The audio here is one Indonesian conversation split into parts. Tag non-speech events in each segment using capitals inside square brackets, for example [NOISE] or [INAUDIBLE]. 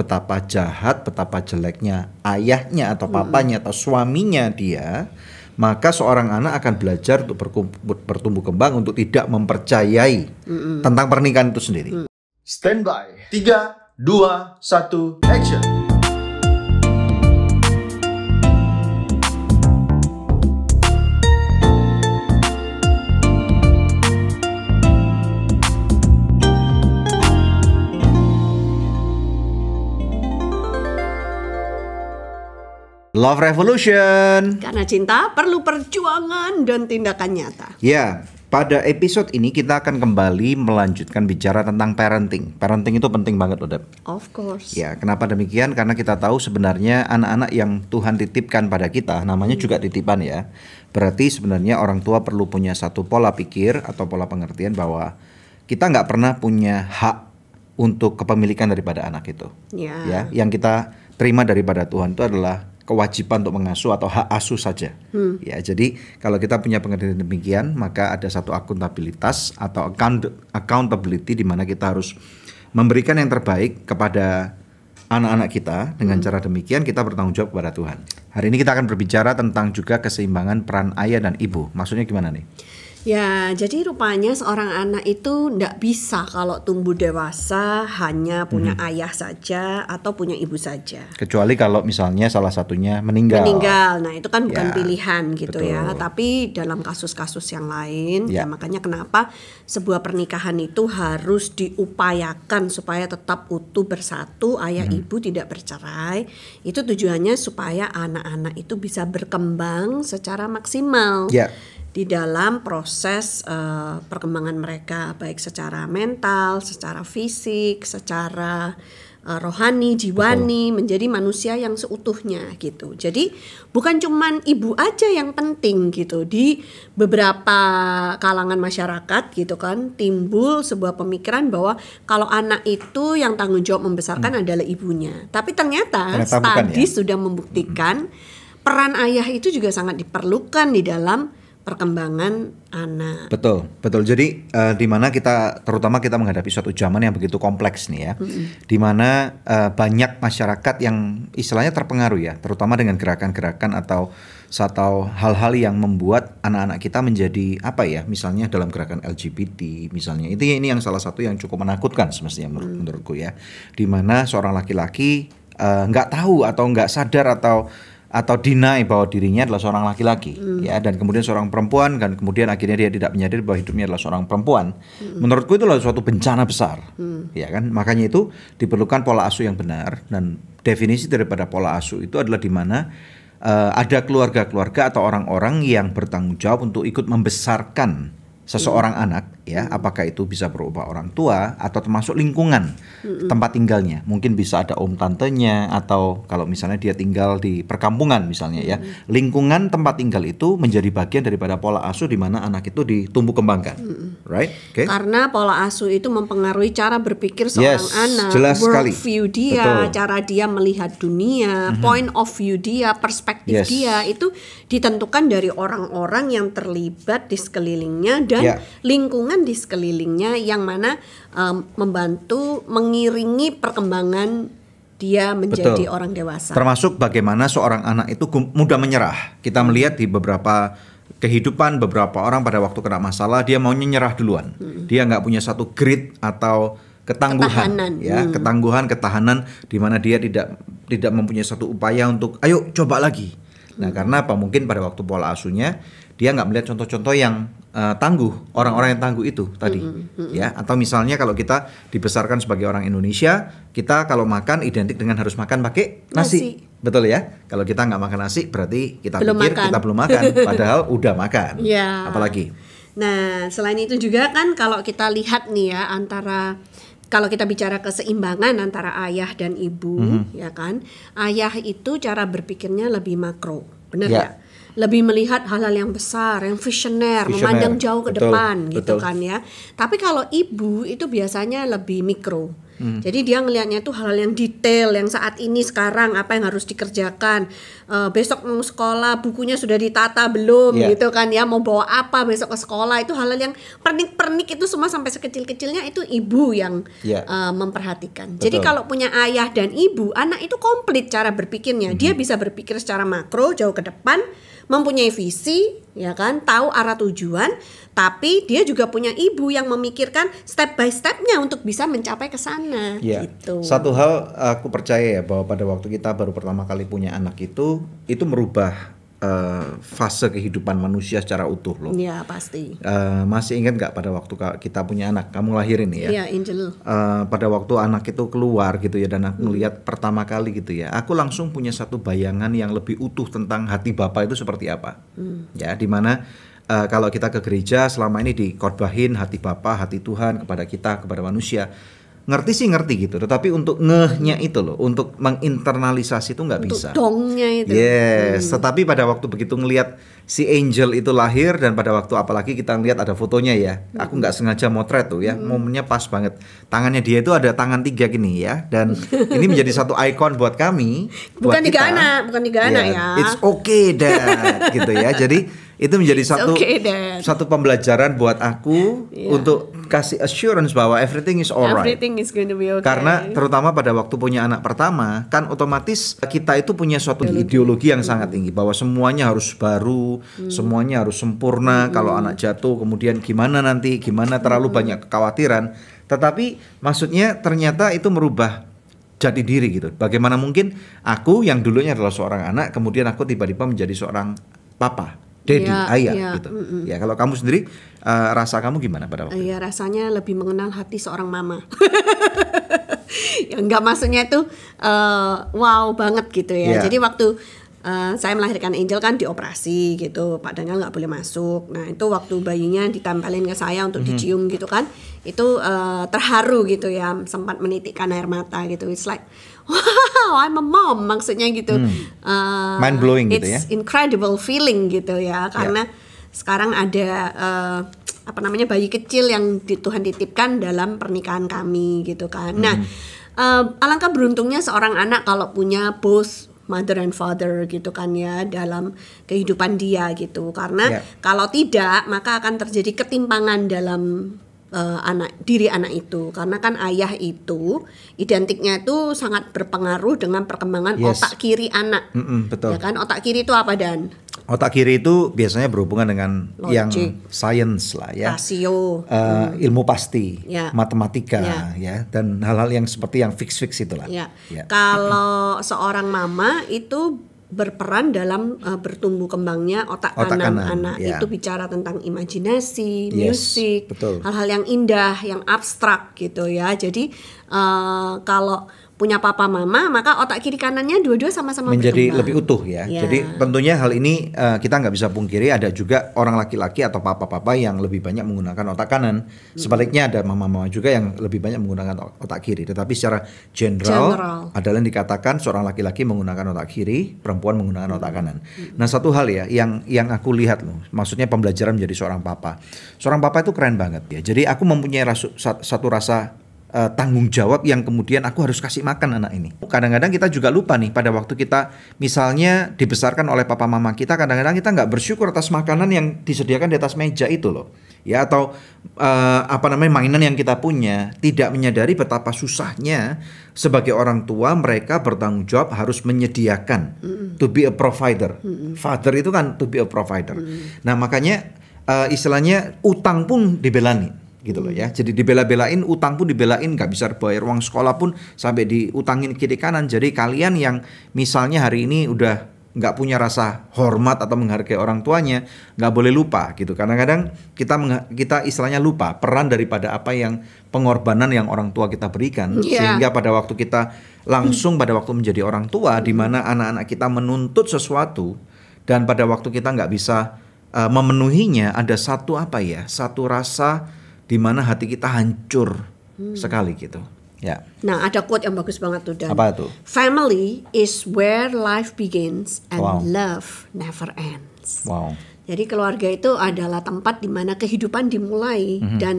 betapa jahat, betapa jeleknya ayahnya atau hmm. papanya atau suaminya dia, maka seorang anak akan belajar untuk bertumbuh kembang untuk tidak mempercayai hmm. tentang pernikahan itu sendiri. Hmm. Standby. 3 2 1 action. Love Revolution. Karena cinta perlu perjuangan dan tindakan nyata. Ya, pada episode ini kita akan kembali melanjutkan bicara tentang parenting. Parenting itu penting banget loh, Of course. Ya, kenapa demikian? Karena kita tahu sebenarnya anak-anak yang Tuhan titipkan pada kita, namanya juga titipan ya. Berarti sebenarnya orang tua perlu punya satu pola pikir atau pola pengertian bahwa kita nggak pernah punya hak untuk kepemilikan daripada anak itu. Yeah. Ya, yang kita terima daripada Tuhan itu adalah kewajiban untuk mengasuh atau hak asuh saja. Hmm. Ya, jadi kalau kita punya pengertian demikian, maka ada satu akuntabilitas atau account accountability di mana kita harus memberikan yang terbaik kepada anak-anak kita dengan hmm. cara demikian kita bertanggung jawab kepada Tuhan. Hari ini kita akan berbicara tentang juga keseimbangan peran ayah dan ibu. Maksudnya gimana nih? Ya, jadi rupanya seorang anak itu tidak bisa kalau tumbuh dewasa hanya punya hmm. ayah saja atau punya ibu saja. Kecuali kalau misalnya salah satunya meninggal. Meninggal, nah itu kan bukan ya, pilihan gitu ya. betul. ya. Tapi dalam kasus-kasus yang lain, ya. ya makanya kenapa sebuah pernikahan itu harus diupayakan supaya tetap utuh bersatu, ayah hmm. ibu tidak bercerai. Itu tujuannya supaya anak-anak itu bisa berkembang secara maksimal. Ya di dalam proses uh, perkembangan mereka baik secara mental, secara fisik, secara uh, rohani, jiwani Betul. menjadi manusia yang seutuhnya gitu. Jadi bukan cuman ibu aja yang penting gitu di beberapa kalangan masyarakat gitu kan timbul sebuah pemikiran bahwa kalau anak itu yang tanggung jawab membesarkan hmm. adalah ibunya. Tapi ternyata, ternyata studi ya? sudah membuktikan hmm. peran ayah itu juga sangat diperlukan di dalam perkembangan anak. Betul, betul. Jadi uh, di mana kita terutama kita menghadapi suatu zaman yang begitu kompleks nih ya, mm-hmm. di mana uh, banyak masyarakat yang istilahnya terpengaruh ya, terutama dengan gerakan-gerakan atau atau hal-hal yang membuat anak-anak kita menjadi apa ya, misalnya dalam gerakan LGBT misalnya. Itu ya, ini yang salah satu yang cukup menakutkan semestinya menur mm. menurutku ya, di mana seorang laki-laki eh, nggak -laki, uh, tahu atau nggak sadar atau atau dinai bahwa dirinya adalah seorang laki-laki mm. ya dan kemudian seorang perempuan dan kemudian akhirnya dia tidak menyadari bahwa hidupnya adalah seorang perempuan mm. menurutku itu adalah suatu bencana besar mm. ya kan makanya itu diperlukan pola asuh yang benar dan definisi daripada pola asuh itu adalah di mana uh, ada keluarga-keluarga atau orang-orang yang bertanggung jawab untuk ikut membesarkan hmm. seseorang mm. anak ya hmm. apakah itu bisa berupa orang tua atau termasuk lingkungan hmm. tempat tinggalnya mungkin bisa ada om tantenya atau kalau misalnya dia tinggal di perkampungan misalnya ya lingkungan tempat tinggal itu menjadi bagian daripada pola asuh di mana anak itu ditumbuh kembangkan hmm. right okay. karena pola asuh itu mempengaruhi cara berpikir seorang yes, anak jelas world sekali. view dia Betul. cara dia melihat dunia hmm. point of view dia perspektif yes. dia itu ditentukan dari orang-orang yang terlibat di sekelilingnya dan yeah. lingkungan lingkungan di sekelilingnya yang mana um, membantu mengiringi perkembangan dia menjadi Betul. orang dewasa. Termasuk bagaimana seorang anak itu mudah menyerah. Kita melihat di beberapa kehidupan beberapa orang pada waktu kena masalah dia mau nyerah duluan. Hmm. Dia nggak punya satu grit atau ketangguhan ketahanan. ya, hmm. ketangguhan, ketahanan di mana dia tidak tidak mempunyai satu upaya untuk ayo coba lagi. Nah, hmm. karena apa? Mungkin pada waktu pola asuhnya dia nggak melihat contoh-contoh yang uh, tangguh orang-orang yang tangguh itu tadi mm -hmm. ya atau misalnya kalau kita dibesarkan sebagai orang Indonesia kita kalau makan identik dengan harus makan pakai nasi, nasi. betul ya kalau kita nggak makan nasi berarti kita belum pikir makan. kita belum makan [LAUGHS] padahal udah makan yeah. apalagi nah selain itu juga kan kalau kita lihat nih ya antara kalau kita bicara keseimbangan antara ayah dan ibu, mm -hmm. ya kan? Ayah itu cara berpikirnya lebih makro, benar yeah. ya? lebih melihat hal-hal yang besar, yang visioner, memandang jauh ke depan gitu betul. gitu kan ya. Tapi kalau ibu itu biasanya lebih mikro. Hmm. Jadi dia ngelihatnya itu hal-hal yang detail, yang saat ini sekarang apa yang harus dikerjakan. Uh, besok mau sekolah, bukunya sudah ditata belum, yeah. gitu kan ya. Mau bawa apa besok ke sekolah itu hal-hal yang pernik-pernik itu semua sampai sekecil-kecilnya itu ibu yang yeah. Iya. uh, memperhatikan. Betul. Jadi kalau punya ayah dan ibu, anak itu komplit cara berpikirnya. Hmm. Dia bisa berpikir secara makro, jauh ke depan mempunyai visi, ya kan, tahu arah tujuan, tapi dia juga punya ibu yang memikirkan step by stepnya untuk bisa mencapai ke sana. Ya. Gitu. Satu hal aku percaya ya bahwa pada waktu kita baru pertama kali punya anak itu, itu merubah uh, fase kehidupan manusia secara utuh loh. Iya pasti. Uh, masih ingat nggak pada waktu kita punya anak, kamu lahirin ya? Iya Angel. Uh, pada waktu anak itu keluar gitu ya dan aku melihat hmm. pertama kali gitu ya, aku langsung punya satu bayangan yang lebih utuh tentang hati bapak itu seperti apa. Hmm. Ya dimana Uh, kalau kita ke gereja selama ini dikorbahin hati Bapa, hati Tuhan kepada kita, kepada manusia ngerti sih ngerti gitu tetapi untuk ngehnya itu loh untuk menginternalisasi itu nggak bisa dongnya itu yes hmm. tetapi pada waktu begitu ngelihat si angel itu lahir dan pada waktu apalagi kita ngelihat ada fotonya ya hmm. aku nggak hmm. sengaja motret tuh ya hmm. momennya pas banget tangannya dia itu ada tangan tiga gini ya dan [LAUGHS] ini menjadi satu ikon buat kami bukan buat tiga kita. anak bukan tiga yeah, anak ya it's okay dad gitu ya jadi itu menjadi It's satu okay satu pembelajaran buat aku yeah. untuk kasih assurance bahwa everything is alright. Everything is going to be okay. Karena terutama pada waktu punya anak pertama, kan otomatis kita itu punya suatu ideologi, ideologi yang sangat hmm. tinggi bahwa semuanya harus baru, hmm. semuanya harus sempurna. Hmm. Kalau anak jatuh, kemudian gimana nanti, gimana terlalu hmm. banyak kekhawatiran. Tetapi maksudnya ternyata itu merubah jati diri gitu. Bagaimana mungkin aku yang dulunya adalah seorang anak, kemudian aku tiba-tiba menjadi seorang papa Dedi, ya, ayah ya, iya. gitu. Mm -mm. Ya kalau kamu sendiri uh, rasa kamu gimana pada waktu Iya rasanya lebih mengenal hati seorang mama. [LAUGHS] ya nggak maksudnya itu uh, eh, wow banget gitu ya. ya. Jadi waktu uh, saya melahirkan Angel kan dioperasi gitu, Pak Daniel nggak boleh masuk. Nah itu waktu bayinya ditempelin ke saya untuk mm -hmm. dicium gitu kan, itu uh, terharu gitu ya, sempat menitikkan air mata gitu. It's like wow I'm a mom maksudnya gitu hmm. uh, eh, mind blowing gitu ya it's incredible feeling gitu ya, ya. karena yeah. sekarang ada uh, apa namanya bayi kecil yang di, Tuhan titipkan dalam pernikahan kami gitu kan nah, hmm. nah uh, alangkah beruntungnya seorang anak kalau punya both mother and father gitu kan ya dalam kehidupan dia gitu karena yeah. kalau tidak maka akan terjadi ketimpangan dalam uh, anak diri anak itu karena kan ayah itu identiknya itu sangat berpengaruh dengan perkembangan yes. otak kiri anak mm -mm, betul ya kan otak kiri itu apa dan otak kiri itu biasanya berhubungan dengan Logic. yang science lah ya rasio uh, hmm. ilmu pasti ya. matematika ya, ya. dan hal-hal yang seperti yang fix fix itulah ya. Ya. kalau seorang mama itu berperan dalam uh, bertumbuh kembangnya otak, otak kanan, kanan anak ya. itu bicara tentang imajinasi, yes, musik, hal-hal yang indah, yang abstrak gitu ya. Jadi uh, kalau punya papa mama maka otak kiri kanannya dua-dua sama-sama menjadi berkembang. lebih utuh ya. ya. Jadi tentunya hal ini uh, kita nggak bisa pungkiri ada juga orang laki-laki atau papa-papa yang lebih banyak menggunakan otak kanan. Sebaliknya ada mama-mama juga yang lebih banyak menggunakan otak kiri. Tetapi secara general, general. adalah yang dikatakan seorang laki-laki menggunakan otak kiri, perempuan menggunakan otak kanan. Nah satu hal ya yang yang aku lihat loh, maksudnya pembelajaran menjadi seorang papa. Seorang papa itu keren banget ya. Jadi aku mempunyai rasu, satu rasa uh, tanggung jawab yang kemudian aku harus kasih makan anak ini. Kadang-kadang kita juga lupa nih pada waktu kita misalnya dibesarkan oleh papa mama kita, kadang-kadang kita nggak bersyukur atas makanan yang disediakan di atas meja itu loh. Ya atau uh, apa namanya mainan yang kita punya, tidak menyadari betapa susahnya sebagai orang tua mereka bertanggung jawab harus menyediakan mm -mm. to be a provider. Mm -mm. Father itu kan to be a provider. Mm -mm. Nah makanya uh, istilahnya utang pun dibelani gitu loh ya. Hmm. Jadi dibela-belain utang pun dibelain nggak bisa bayar uang sekolah pun sampai diutangin kiri kanan. Jadi kalian yang misalnya hari ini udah nggak punya rasa hormat atau menghargai orang tuanya nggak boleh lupa gitu kadang-kadang kita kita istilahnya lupa peran daripada apa yang pengorbanan yang orang tua kita berikan yeah. sehingga pada waktu kita langsung hmm. pada waktu menjadi orang tua di mana hmm. anak-anak kita menuntut sesuatu dan pada waktu kita nggak bisa uh, memenuhinya ada satu apa ya satu rasa di mana hati kita hancur hmm. sekali gitu. Ya. Nah, ada quote yang bagus banget tuh dan Apa itu? Family is where life begins and wow. love never ends. Wow. Jadi keluarga itu adalah tempat di mana kehidupan dimulai mm -hmm. dan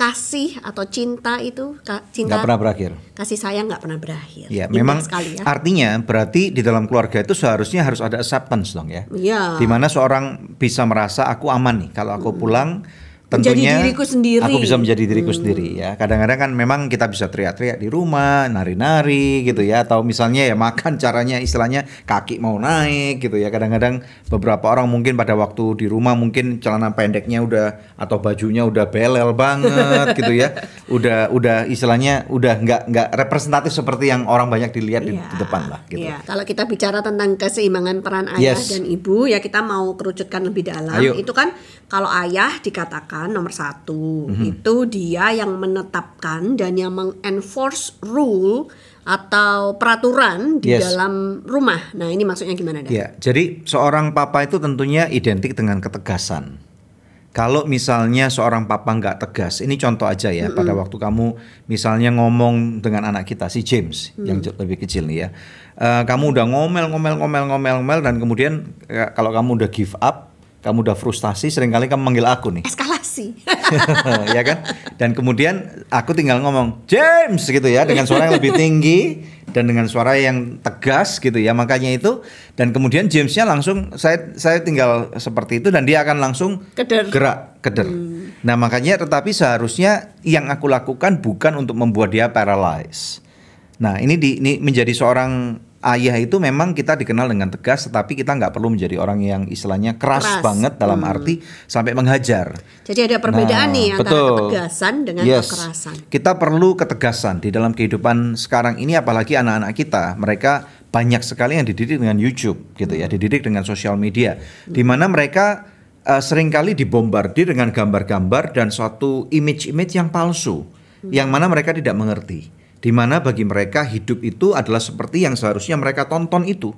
kasih atau cinta itu cinta gak pernah berakhir. Kasih sayang nggak pernah berakhir. Ya, memang ya. Artinya berarti di dalam keluarga itu seharusnya harus ada acceptance dong ya. Iya. Di mana seorang bisa merasa aku aman nih kalau aku mm -hmm. pulang tentunya menjadi diriku sendiri. aku bisa menjadi diriku hmm. sendiri ya kadang-kadang kan memang kita bisa teriak-teriak di rumah nari-nari gitu ya atau misalnya ya makan caranya istilahnya kaki mau naik gitu ya kadang-kadang beberapa orang mungkin pada waktu di rumah mungkin celana pendeknya udah atau bajunya udah belel banget gitu ya [LAUGHS] udah udah istilahnya udah nggak nggak representatif seperti yang orang banyak dilihat yeah. di, depan lah gitu yeah. kalau kita bicara tentang keseimbangan peran ayah dan ibu ya kita mau kerucutkan lebih dalam Ayo. itu kan kalau ayah dikatakan kan nomor satu mm -hmm. itu dia yang menetapkan dan yang mengenforce rule atau peraturan di yes. dalam rumah. Nah ini maksudnya gimana? Iya, jadi seorang papa itu tentunya identik dengan ketegasan. Kalau misalnya seorang papa nggak tegas, ini contoh aja ya. Mm -hmm. Pada waktu kamu misalnya ngomong dengan anak kita si James mm -hmm. yang lebih kecil nih ya, uh, kamu udah ngomel, ngomel, ngomel, ngomel, ngomel, dan kemudian ya, kalau kamu udah give up, kamu udah frustasi seringkali kamu manggil aku nih eskalasi [LAUGHS] ya kan dan kemudian aku tinggal ngomong James gitu ya dengan suara yang lebih tinggi dan dengan suara yang tegas gitu ya makanya itu dan kemudian Jamesnya langsung saya saya tinggal seperti itu dan dia akan langsung keder. gerak keder hmm. nah makanya tetapi seharusnya yang aku lakukan bukan untuk membuat dia paralyzed nah ini di ini menjadi seorang ayah itu memang kita dikenal dengan tegas, tetapi kita nggak perlu menjadi orang yang istilahnya keras, keras. banget dalam hmm. arti sampai menghajar. Jadi ada perbedaan nah, nih antara betul. ketegasan dengan yes. kekerasan. Kita perlu ketegasan di dalam kehidupan sekarang ini, apalagi anak-anak kita, mereka banyak sekali yang dididik dengan YouTube, gitu ya, dididik dengan sosial media, hmm. di mana mereka uh, seringkali dibombardir dengan gambar-gambar dan suatu image-image yang palsu, hmm. yang mana mereka tidak mengerti di mana bagi mereka hidup itu adalah seperti yang seharusnya mereka tonton itu.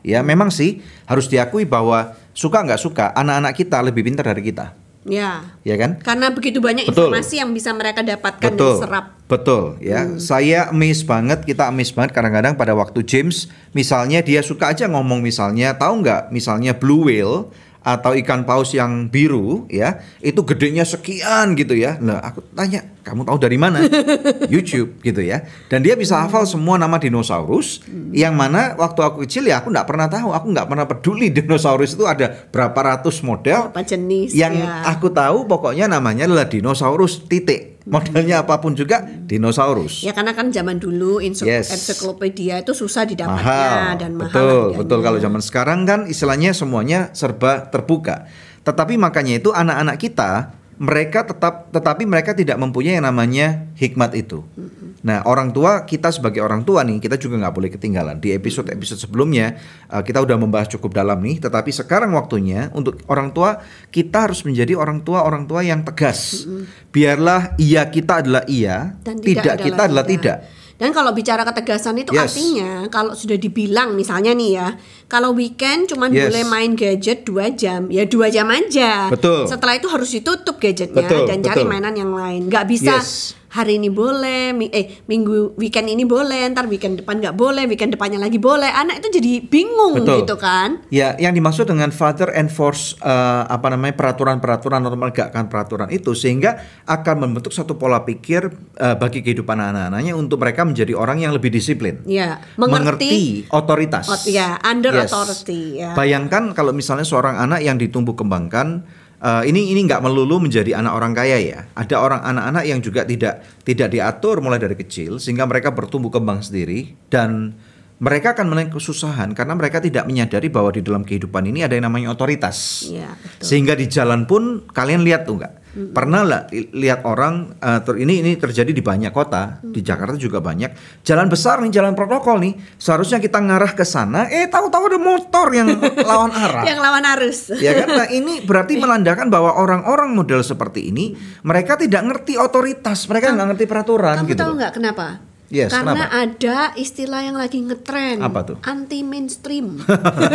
Ya memang sih harus diakui bahwa suka nggak suka anak-anak kita lebih pintar dari kita. Ya. Ya kan? Karena begitu banyak Betul. informasi yang bisa mereka dapatkan Betul. dan serap. Betul. Ya, hmm. saya miss banget kita miss banget kadang-kadang pada waktu James misalnya dia suka aja ngomong misalnya tahu nggak misalnya blue whale atau ikan paus yang biru ya itu gedenya sekian gitu ya nah aku tanya kamu tahu dari mana [LAUGHS] YouTube gitu ya dan dia bisa hafal semua nama dinosaurus hmm. yang mana waktu aku kecil ya aku nggak pernah tahu aku nggak pernah peduli [LAUGHS] dinosaurus itu ada berapa ratus model berapa jenis yang ya. aku tahu pokoknya namanya adalah dinosaurus titik modelnya hmm. apapun juga dinosaurus. Ya karena kan zaman dulu yes. ensiklopedia itu susah didapatnya mahal. dan mahal. Betul, adanya. betul kalau zaman sekarang kan istilahnya semuanya serba terbuka. Tetapi makanya itu anak-anak kita mereka tetap tetapi mereka tidak mempunyai yang namanya hikmat itu. Hmm Nah, orang tua kita sebagai orang tua nih, kita juga nggak boleh ketinggalan. Di episode-episode sebelumnya eh, kita udah membahas cukup dalam nih, tetapi sekarang waktunya untuk orang tua kita harus menjadi orang tua orang tua yang tegas. Biarlah iya kita adalah iya, Dan tidak, tidak adalah kita adalah tidak. tidak. Dan kalau bicara ketegasan itu yes. artinya kalau sudah dibilang misalnya nih ya, kalau weekend cuma yes. boleh main gadget dua jam, ya dua jam aja. Betul. Setelah itu harus ditutup gadgetnya betul, dan betul. cari mainan yang lain. Gak bisa yes hari ini boleh eh minggu weekend ini boleh ntar weekend depan nggak boleh weekend depannya lagi boleh anak itu jadi bingung Betul. gitu kan ya yang dimaksud dengan father enforce uh, apa namanya peraturan-peraturan atau menegakkan peraturan itu sehingga akan membentuk satu pola pikir uh, bagi kehidupan anak-anaknya untuk mereka menjadi orang yang lebih disiplin ya mengerti, mengerti otoritas ya under yes. authority ya. bayangkan kalau misalnya seorang anak yang ditumbuh kembangkan uh, ini ini nggak melulu menjadi anak orang kaya ya. Ada orang anak-anak yang juga tidak tidak diatur mulai dari kecil sehingga mereka bertumbuh kembang sendiri dan mereka akan menelan kesusahan karena mereka tidak menyadari bahwa di dalam kehidupan ini ada yang namanya otoritas. Ya, betul. Sehingga di jalan pun kalian lihat tuh nggak Mm-hmm. Pernah lah lihat orang uh, ter, ini ini terjadi di banyak kota, hmm di Jakarta juga banyak. Jalan besar nih, jalan protokol nih, seharusnya kita ngarah ke sana, eh tahu-tahu ada motor yang [LAUGHS] lawan arah. yang lawan arus. ya kan? Nah, ini berarti [LAUGHS] iya. menandakan bahwa orang-orang model seperti ini mereka tidak ngerti otoritas, mereka nggak ngerti peraturan kamu gitu. Kamu tahu nggak kenapa? Yes, Karena kenapa? ada istilah yang lagi ngetrend Apa tuh? Anti mainstream.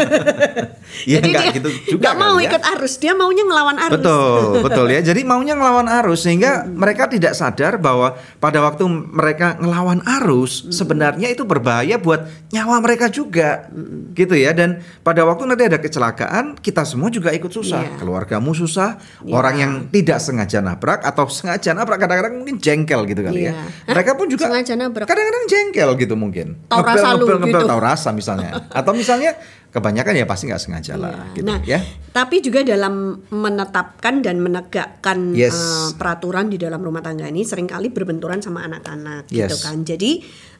[LAUGHS] ya, Jadi enggak dia gitu juga Gak kan, mau ya? ikut arus, dia maunya ngelawan arus. Betul, [LAUGHS] betul ya. Jadi maunya ngelawan arus sehingga hmm. mereka tidak sadar bahwa pada waktu mereka ngelawan arus hmm. sebenarnya itu berbahaya buat nyawa mereka juga. Hmm. Gitu ya. Dan pada waktu nanti ada kecelakaan, kita semua juga ikut susah. Yeah. Keluargamu susah, yeah. orang yang tidak sengaja nabrak atau sengaja nabrak kadang-kadang mungkin jengkel gitu kali yeah. ya. Iya. Mereka pun juga sengaja nabrak kadang-kadang jengkel gitu mungkin Tau ngepel, rasa ngepel, lu ngepel, gitu. rasa misalnya [LAUGHS] atau misalnya kebanyakan ya pasti nggak sengaja lah iya. gitu nah, ya tapi juga dalam menetapkan dan menegakkan eh, yes. uh, peraturan di dalam rumah tangga ini seringkali berbenturan sama anak-anak gitu yes. gitu kan jadi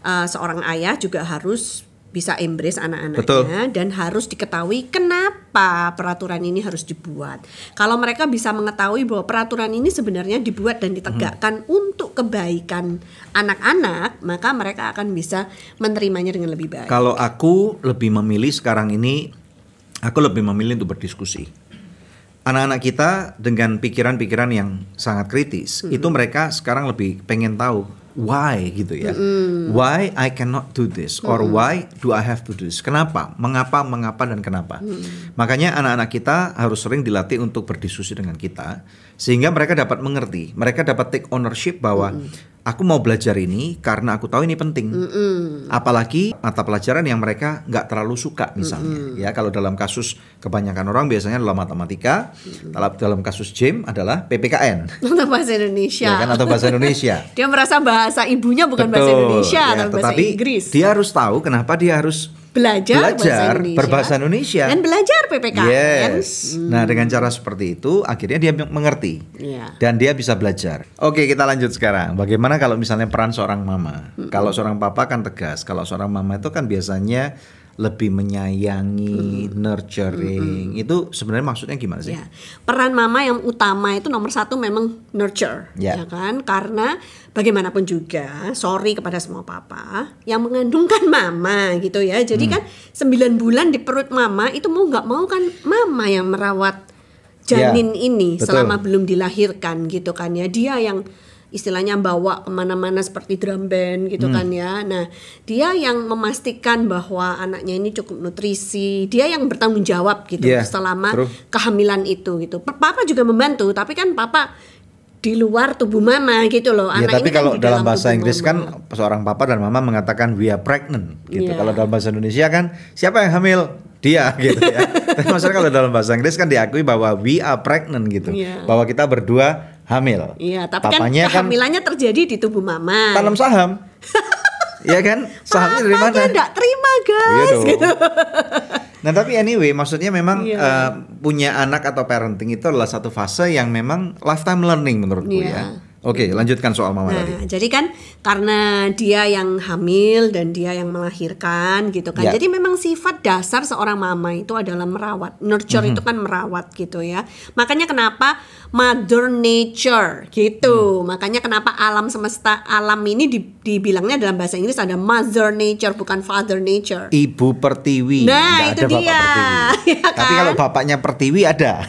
uh, seorang ayah juga harus bisa embrace anak-anaknya dan harus diketahui kenapa peraturan ini harus dibuat. Kalau mereka bisa mengetahui bahwa peraturan ini sebenarnya dibuat dan ditegakkan hmm. untuk kebaikan anak-anak, maka mereka akan bisa menerimanya dengan lebih baik. Kalau aku lebih memilih sekarang ini aku lebih memilih untuk berdiskusi. Anak-anak kita dengan pikiran-pikiran yang sangat kritis, hmm. itu mereka sekarang lebih pengen tahu why gitu ya. Mm. Why I cannot do this or mm. why do I have to do this? Kenapa? Mengapa? Mengapa dan kenapa? Mm. Makanya anak-anak kita harus sering dilatih untuk berdiskusi dengan kita sehingga mereka dapat mengerti, mereka dapat take ownership bahwa mm. aku mau belajar ini karena aku tahu ini penting. Mm. Apalagi mata pelajaran yang mereka nggak terlalu suka misalnya. Mm. Ya, kalau dalam kasus kebanyakan orang biasanya adalah matematika, mm. dalam dalam kasus Jim adalah PPKN. Atau bahasa Indonesia. Ya kan atau bahasa Indonesia. [LAUGHS] Dia merasa bahasa bahasa ibunya bukan Betul, bahasa Indonesia ya, tapi bahasa Inggris. Dia harus tahu kenapa dia harus belajar, belajar bahasa Indonesia, berbahasa Indonesia dan belajar PPKN. Yes. Hmm. Nah, dengan cara seperti itu akhirnya dia mengerti Ya. dan dia bisa belajar. Oke, kita lanjut sekarang. Bagaimana kalau misalnya peran seorang mama? Hmm. Kalau seorang papa kan tegas, kalau seorang mama itu kan biasanya lebih menyayangi, hmm. nurturing. Hmm. Itu sebenarnya maksudnya gimana sih? Ya. Peran mama yang utama itu nomor satu memang nurture, ya, ya kan? Karena bagaimanapun juga, sorry kepada semua papa yang mengandungkan mama gitu ya. Jadi hmm. kan 9 bulan di perut mama itu mau nggak mau kan mama yang merawat janin ya, ini betul. selama belum dilahirkan gitu kan ya. Dia yang istilahnya bawa kemana-mana seperti drum band gitu hmm. kan ya. Nah dia yang memastikan bahwa anaknya ini cukup nutrisi, dia yang bertanggung jawab gitu yeah, selama true. kehamilan itu gitu. Papa juga membantu, tapi kan papa di luar tubuh mama gitu loh. Ya, tapi ini kan kalau kan dalam, bahasa Inggris kan mama. kan seorang papa dan mama mengatakan we are pregnant gitu. Yeah. Kalau dalam bahasa Indonesia kan siapa yang hamil? Dia [LAUGHS] gitu ya. tapi maksudnya kalau dalam bahasa Inggris kan diakui bahwa we are pregnant gitu. Yeah. Bahwa kita berdua hamil. Iya, tapi kan Papanya kan kehamilannya kan, terjadi di tubuh mama. Tanam saham. [LAUGHS] Iya kan? Sahamnya dari mana? Enggak terima, iya guys. Iya gitu. Nah, tapi anyway, maksudnya memang yeah. Iya. uh, punya anak atau parenting itu adalah satu fase yang memang lifetime learning menurutku yeah. ya iya. Oke, gitu. lanjutkan soal mama nah, tadi. Jadi kan karena dia yang hamil dan dia yang melahirkan gitu kan. Yeah. Jadi memang sifat dasar seorang mama itu adalah merawat. Nurture mm -hmm. itu mhm. kan merawat gitu ya. Makanya kenapa mother nature gitu. Mm. Makanya kenapa alam semesta alam ini dibilangnya dalam bahasa Inggris ada mother nature bukan father nature. Ibu pertiwi. Nah, Nggak itu ada dia. [LAUGHS] ya kan? Tapi kalau bapaknya pertiwi ada.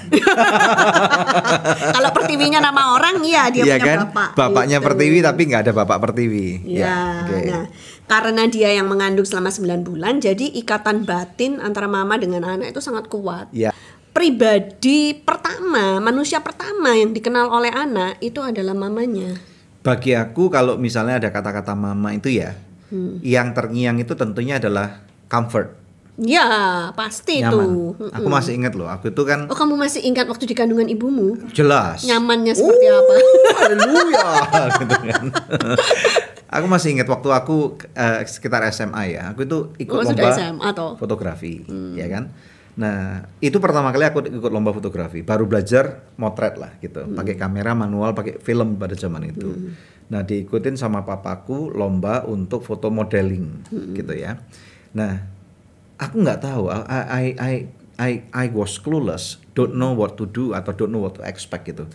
[LAUGHS] kalau pertiwinya nama orang iya dia ya punya kan? bapak, bapaknya itu. Pertiwi tapi nggak ada bapak Pertiwi. Iya, ya. ya okay. Nah, karena dia yang mengandung selama 9 bulan, jadi ikatan batin antara mama dengan anak itu sangat kuat. Ya. Pribadi pertama, manusia pertama yang dikenal oleh anak itu adalah mamanya. Bagi aku kalau misalnya ada kata-kata mama itu ya, hmm. yang terngiang itu tentunya adalah comfort Ya pasti nyaman. tuh. Aku masih ingat loh. Aku itu kan. Oh kamu masih ingat waktu di kandungan ibumu? Jelas. Nyamannya seperti oh, apa? [LAUGHS] Haleluya. gitu kan. [LAUGHS] aku masih ingat waktu aku uh, sekitar SMA ya. Aku itu ikut oh, lomba SMA atau? fotografi, hmm. ya kan. Nah itu pertama kali aku ikut lomba fotografi. Baru belajar motret lah gitu. Hmm. Pakai kamera manual, pakai film pada zaman itu. Hmm. Nah diikutin sama papaku lomba untuk foto modeling hmm. gitu ya. Nah aku nggak tahu I, I I I I was clueless don't know what to do atau don't know what to expect gitu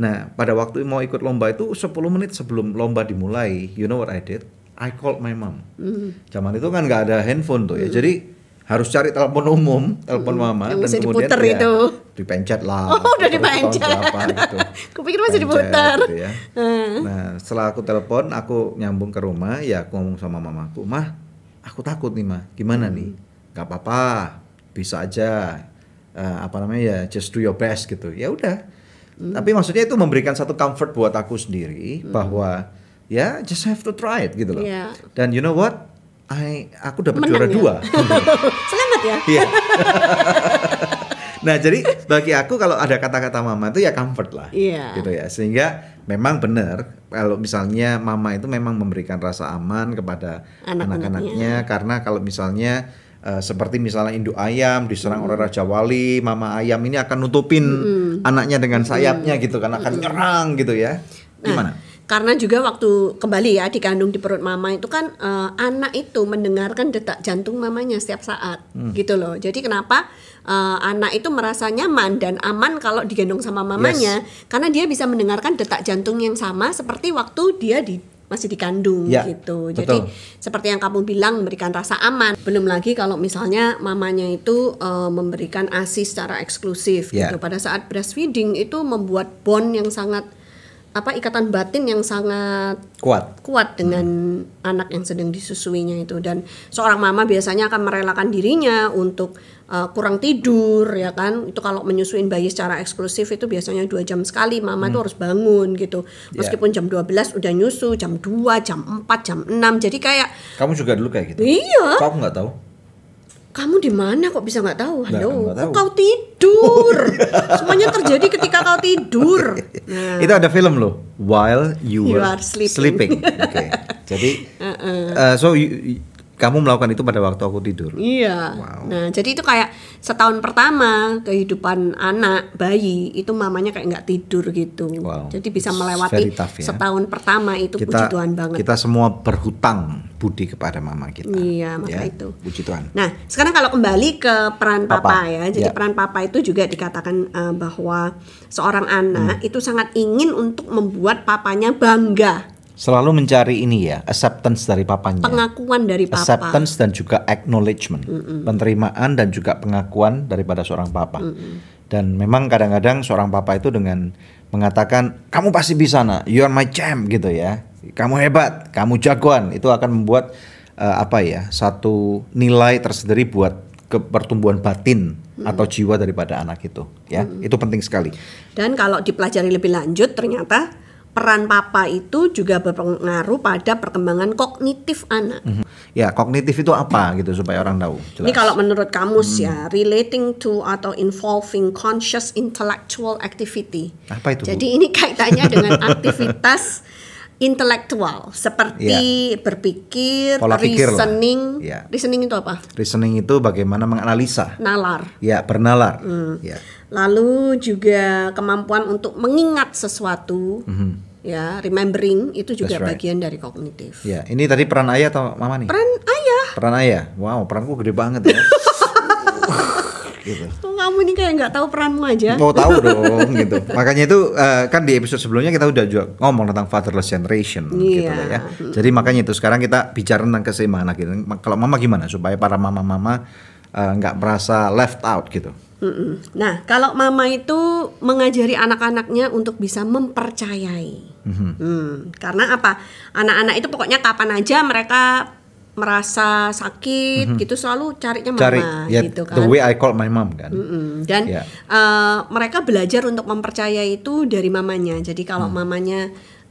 nah pada waktu mau ikut lomba itu 10 menit sebelum lomba dimulai you know what I did I called my mom mm. zaman itu kan nggak ada handphone tuh ya jadi harus cari telepon umum, telepon mm-hmm. mama yang dan kemudian ya, itu. dipencet lah. Oh, udah dipencet. Berapa, gitu. [LAUGHS] Kupikir masih diputar. Gitu ya. Hmm. Nah, setelah aku telepon, aku nyambung ke rumah, ya aku ngomong sama mamaku, "Mah, aku takut nih, Mah. Gimana hmm. nih?" nggak apa-apa bisa aja uh, apa namanya ya just do your best gitu ya udah hmm. tapi maksudnya itu memberikan satu comfort buat aku sendiri hmm. bahwa ya yeah, just have to try it gitu loh yeah. dan you know what I aku dapat juara ya? dua [LAUGHS] selamat ya yeah. nah jadi bagi aku kalau ada kata-kata mama itu ya comfort lah yeah. gitu ya sehingga memang benar kalau misalnya mama itu memang memberikan rasa aman kepada anak-anaknya anak karena kalau misalnya Uh, seperti misalnya induk ayam diserang mm. oleh hmm. raja wali, mama ayam ini akan nutupin mm. anaknya dengan sayapnya mm. gitu kan akan hmm. nyerang gitu ya. Nah, Gimana? Nah karena juga waktu kembali ya dikandung di perut mama itu kan uh, anak itu mendengarkan detak jantung mamanya setiap saat hmm. gitu loh jadi kenapa uh, anak itu merasa nyaman dan aman kalau digendong sama mamanya yes. karena dia bisa mendengarkan detak jantung yang sama seperti waktu dia di masih dikandung ya, gitu. Betul. Jadi seperti yang kamu bilang memberikan rasa aman. Belum lagi kalau misalnya mamanya itu uh, memberikan ASI secara eksklusif ya. gitu. Pada saat breastfeeding itu membuat bond yang sangat apa ikatan batin yang sangat kuat kuat dengan hmm. anak yang sedang disusuinya itu dan seorang mama biasanya akan merelakan dirinya untuk uh, kurang tidur ya kan itu kalau menyusuin bayi secara eksklusif itu biasanya dua jam sekali mama hmm. tuh harus bangun gitu ya. meskipun yeah. jam 12 udah nyusu jam 2 jam 4 jam 6 jadi kayak kamu juga dulu kayak gitu iya kamu nggak tahu kamu di mana kok bisa nggak tahu? Halo, nah, kau tidur. Semuanya terjadi ketika kau tidur. Nah. Itu ada film loh, While You, you Were Sleeping. sleeping. [LAUGHS] Okay. Jadi, uh -uh. Uh, so you, kamu melakukan itu pada waktu aku tidur. Iya. Wow. Nah, jadi itu kayak setahun pertama kehidupan anak bayi itu mamanya kayak nggak tidur gitu. Wow. Jadi bisa melewati tough, ya. setahun pertama itu kita, puji Tuhan banget. Kita semua berhutang budi kepada mama kita. Iya, maka ya? itu. Puji Tuhan. Nah, sekarang kalau kembali ke peran papa, papa ya. Jadi ya. peran papa itu juga dikatakan uh, bahwa seorang anak hmm. itu sangat ingin untuk membuat papanya bangga selalu mencari ini ya acceptance dari papanya pengakuan dari papa acceptance dan juga acknowledgement mm -mm. penerimaan dan juga pengakuan daripada seorang papa mm -mm. dan memang kadang-kadang seorang papa itu dengan mengatakan kamu pasti bisa nak you are my champ gitu ya kamu hebat kamu jagoan itu akan membuat uh, apa ya satu nilai tersendiri buat ke pertumbuhan batin hmm. atau jiwa daripada anak itu ya hmm. itu penting sekali dan kalau dipelajari lebih lanjut ternyata peran papa itu juga berpengaruh pada perkembangan kognitif anak. Mm -hmm. Ya, kognitif itu apa gitu supaya orang tahu. Jelas. Ini kalau menurut kamus -hmm. ya, mhm. relating to atau involving conscious intellectual activity. Apa itu? Jadi ini kaitannya dengan [LAUGHS] aktivitas intelektual seperti yeah. berpikir, Pola reasoning. Yeah. Reasoning itu apa? Reasoning itu bagaimana menganalisa. Nalar. Ya, bernalar. Mm. Yeah. Lalu juga kemampuan untuk mengingat sesuatu. Mm -hmm ya remembering itu juga right. bagian dari kognitif. Ya, ini tadi peran ayah atau mama nih? Peran ayah. Peran ayah. Wow, peranku gede banget ya. [LAUGHS] gitu. Tuh oh, kamu ini kayak nggak tahu peranmu aja. Mau oh, tahu [LAUGHS] dong gitu. Makanya itu uh, kan di episode sebelumnya kita udah juga ngomong tentang fatherless generation yeah. gitu iya. ya. Jadi makanya itu sekarang kita bicara tentang keseimbangan anak gitu. Kalau mama gimana supaya para mama-mama eh, nggak uh, merasa left out gitu. Nah, kalau mama itu mengajari anak-anaknya untuk bisa mempercayai. Mm -hmm. hmm, karena apa? Anak-anak itu pokoknya kapan aja mereka merasa sakit mm-hmm. gitu selalu carinya mama Cari, ya, gitu kan the way I call my mom kan mm-hmm. dan yeah. Ya. uh, mereka belajar untuk mempercayai itu dari mamanya jadi kalau mm. mamanya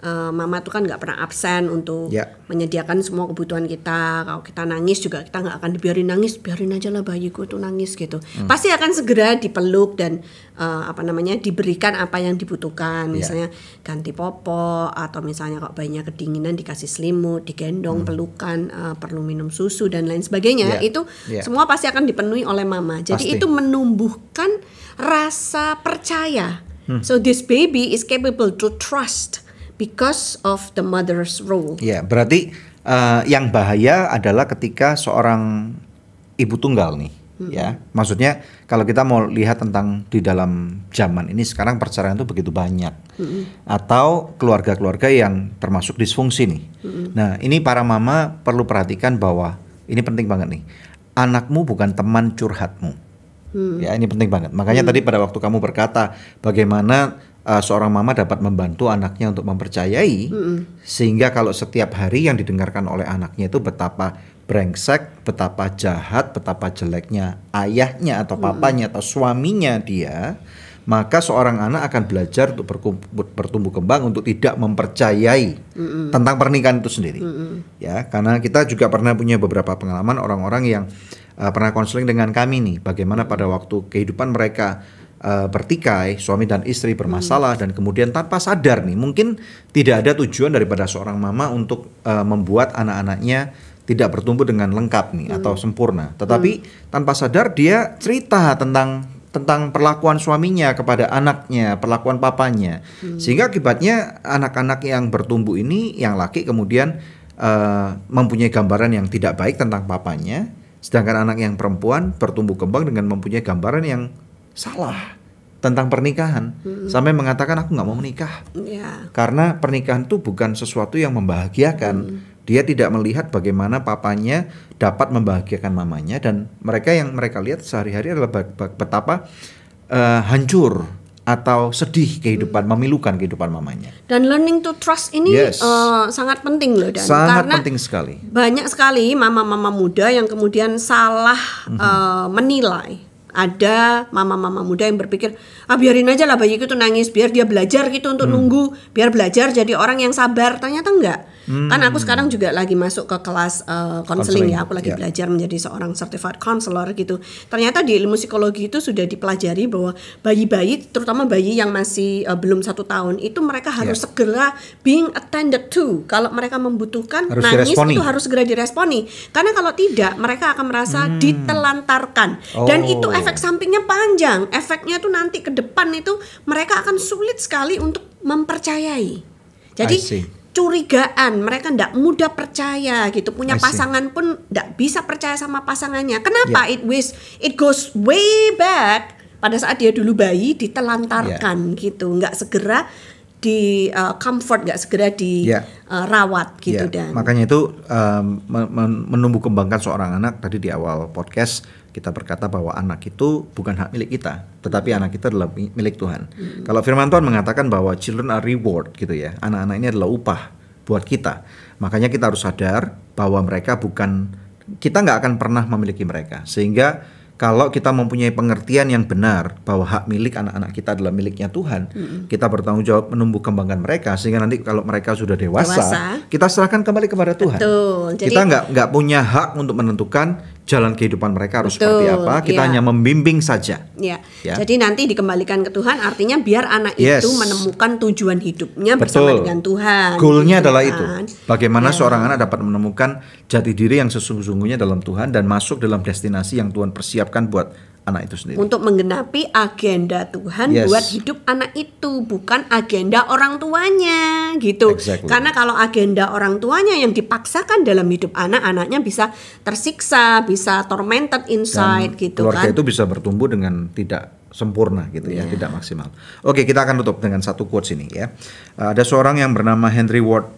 uh, mama tuh kan nggak pernah absen untuk yeah. menyediakan semua kebutuhan kita. Kalau kita nangis juga kita nggak akan dibiarin nangis, biarin aja lah bayiku tuh nangis gitu. Hmm. Pasti akan segera dipeluk dan uh, apa namanya diberikan apa yang dibutuhkan. Ya. Misalnya yeah. ganti popok atau misalnya kalau bayinya kedinginan dikasih selimut, digendong, hmm. pelukan, uh, perlu minum susu dan lain sebagainya. Yeah. Itu yeah. semua pasti akan dipenuhi oleh mama. Jadi pasti. itu menumbuhkan rasa percaya. Hmm. So this baby is capable to trust because of the mother's role. Ya, berarti uh, yang bahaya adalah ketika seorang ibu tunggal nih, hmm. ya. Maksudnya kalau kita mau lihat tentang di dalam zaman ini sekarang perceraian itu begitu banyak. Hmm. Atau keluarga-keluarga yang termasuk disfungsi nih. Hmm. Nah, ini para mama perlu perhatikan bahwa ini penting banget nih. Anakmu bukan teman curhatmu. Hmm. Ya, ini penting banget. Makanya hmm. tadi pada waktu kamu berkata bagaimana uh, seorang mama dapat membantu anaknya untuk mempercayai mm -hmm. sehingga kalau setiap hari yang didengarkan oleh anaknya itu betapa brengsek, betapa jahat, betapa jeleknya ayahnya atau papanya mm -hmm. atau suaminya dia, maka seorang anak akan belajar untuk bertumbuh kembang untuk tidak mempercayai mm -hmm. tentang pernikahan itu sendiri. Mm -hmm. Ya, karena kita juga pernah punya beberapa pengalaman orang-orang yang uh, pernah konseling dengan kami nih, bagaimana pada waktu kehidupan mereka uh, bertikai, suami dan istri bermasalah hmm. dan kemudian tanpa sadar nih mungkin tidak ada tujuan daripada seorang mama untuk uh, membuat anak-anaknya tidak bertumbuh dengan lengkap nih hmm. atau sempurna. Tetapi hmm. tanpa sadar dia cerita tentang tentang perlakuan suaminya kepada anaknya, perlakuan papanya. Hmm. Sehingga akibatnya anak-anak yang bertumbuh ini yang laki kemudian uh, mempunyai gambaran yang tidak baik tentang papanya, sedangkan anak yang perempuan bertumbuh kembang dengan mempunyai gambaran yang salah tentang pernikahan hmm sampai mengatakan aku nggak mau menikah yeah. karena pernikahan itu bukan sesuatu yang membahagiakan hmm dia tidak melihat bagaimana papanya dapat membahagiakan mamanya dan mereka yang mereka lihat sehari-hari adalah betapa uh, hancur atau sedih kehidupan hmm. memilukan kehidupan mamanya. Dan learning to trust ini yes. uh, sangat penting loh dan sangat karena penting sekali. Banyak sekali mama-mama muda yang kemudian salah -hmm. uh, menilai ada mama-mama muda yang berpikir ah biarin aja lah bayi itu nangis biar dia belajar gitu untuk hmm. nunggu biar belajar jadi orang yang sabar ternyata enggak Hmm. Kan aku hmm. sekarang juga lagi masuk ke kelas konseling eh, counseling ya, aku lagi yeah. belajar menjadi seorang certified counselor gitu. Ternyata di ilmu psikologi itu sudah dipelajari bahwa bayi-bayi, terutama bayi yang masih uh, belum satu tahun, itu mereka ya. harus yeah. segera being attended to. Kalau mereka membutuhkan harus nangis diresponi. itu harus segera diresponi. Karena kalau tidak mereka akan merasa hmm. ditelantarkan oh. dan itu oh. efek sampingnya panjang. Efeknya tuh nanti ke depan itu mereka akan sulit sekali untuk mempercayai. Jadi curigaan, mereka tidak mudah percaya gitu. Punya pasangan pun tidak bisa percaya sama pasangannya. Kenapa? Yeah. It was it goes way back pada saat dia dulu bayi ditelantarkan yeah. gitu, nggak segera di uh, comfort nggak segera dirawat yeah. uh, rawat, gitu yeah. dan makanya itu um, menumbuh kembangkan seorang anak tadi di awal podcast kita berkata bahwa anak itu bukan hak milik kita, tetapi anak kita adalah milik Tuhan. Hmm. Kalau firman Tuhan mengatakan bahwa children are reward gitu ya, anak-anak ini adalah upah buat kita. Makanya kita harus sadar bahwa mereka bukan kita nggak akan pernah memiliki mereka. Sehingga kalau kita mempunyai pengertian yang benar bahwa hak milik anak-anak kita adalah miliknya Tuhan, hmm. kita bertanggung jawab menumbuh kembangkan mereka sehingga nanti kalau mereka sudah dewasa, dewasa. kita serahkan kembali kepada Tuhan. Betul. Jadi, kita nggak nggak punya hak untuk menentukan jalan kehidupan mereka harus Betul, seperti apa. Kita ya. hanya membimbing saja. Ya. ya. Jadi nanti dikembalikan ke Tuhan artinya biar anak yes. itu menemukan tujuan hidupnya Betul. bersama dengan Tuhan. Goalnya gitu adalah kan. itu. Bagaimana ya. seorang anak dapat menemukan jati diri yang sesungguhnya dalam Tuhan dan masuk dalam destinasi yang Tuhan persiapkan buat anak itu sendiri. Untuk menggenapi agenda Tuhan yes. buat hidup anak itu, bukan agenda orang tuanya gitu. Exactly. Karena kalau agenda orang tuanya yang dipaksakan dalam hidup anak, anaknya bisa tersiksa, bisa tormented inside Dan gitu keluarga kan. Keluarga itu bisa bertumbuh dengan tidak sempurna gitu yeah. ya, iya. tidak maksimal. Oke, kita akan tutup dengan satu quotes ini ya. Eh, ada seorang yang bernama Henry Ward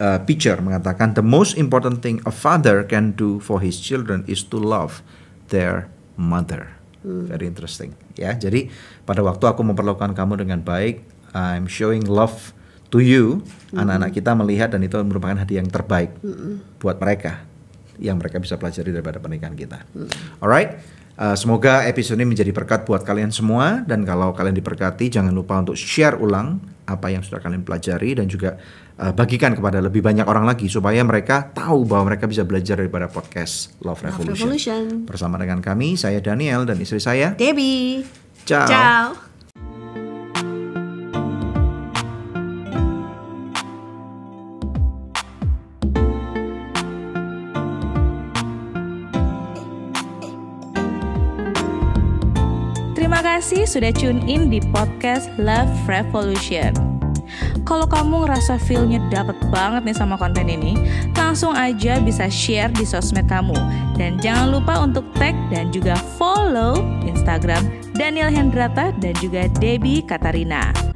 uh, Pitcher mengatakan the most important thing a father can do for his children is to love their mother. Hmm. Very interesting. Ya, jadi pada waktu aku memperlakukan kamu dengan baik, I'm showing love to you. Hmm. Anak-anak -hmm. kita melihat dan itu merupakan hadiah yang terbaik -hmm. buat mereka yang mereka bisa pelajari daripada pernikahan kita. -hmm. Alright. Uh, semoga episode ini menjadi berkat buat kalian semua dan kalau kalian diberkati jangan lupa untuk share ulang apa yang sudah kalian pelajari dan juga uh, bagikan kepada lebih banyak orang lagi supaya mereka tahu bahwa mereka bisa belajar daripada podcast Love Revolution. Love Revolution. Bersama dengan kami saya Daniel dan istri saya Debbie. Ciao. Ciao. kasih sudah tune in di podcast Love Revolution. Kalau kamu ngerasa feel dapet banget nih sama konten ini, langsung aja bisa share di sosmed kamu. Dan jangan lupa untuk tag dan juga follow Instagram Daniel Hendrata dan juga Debbie Katarina.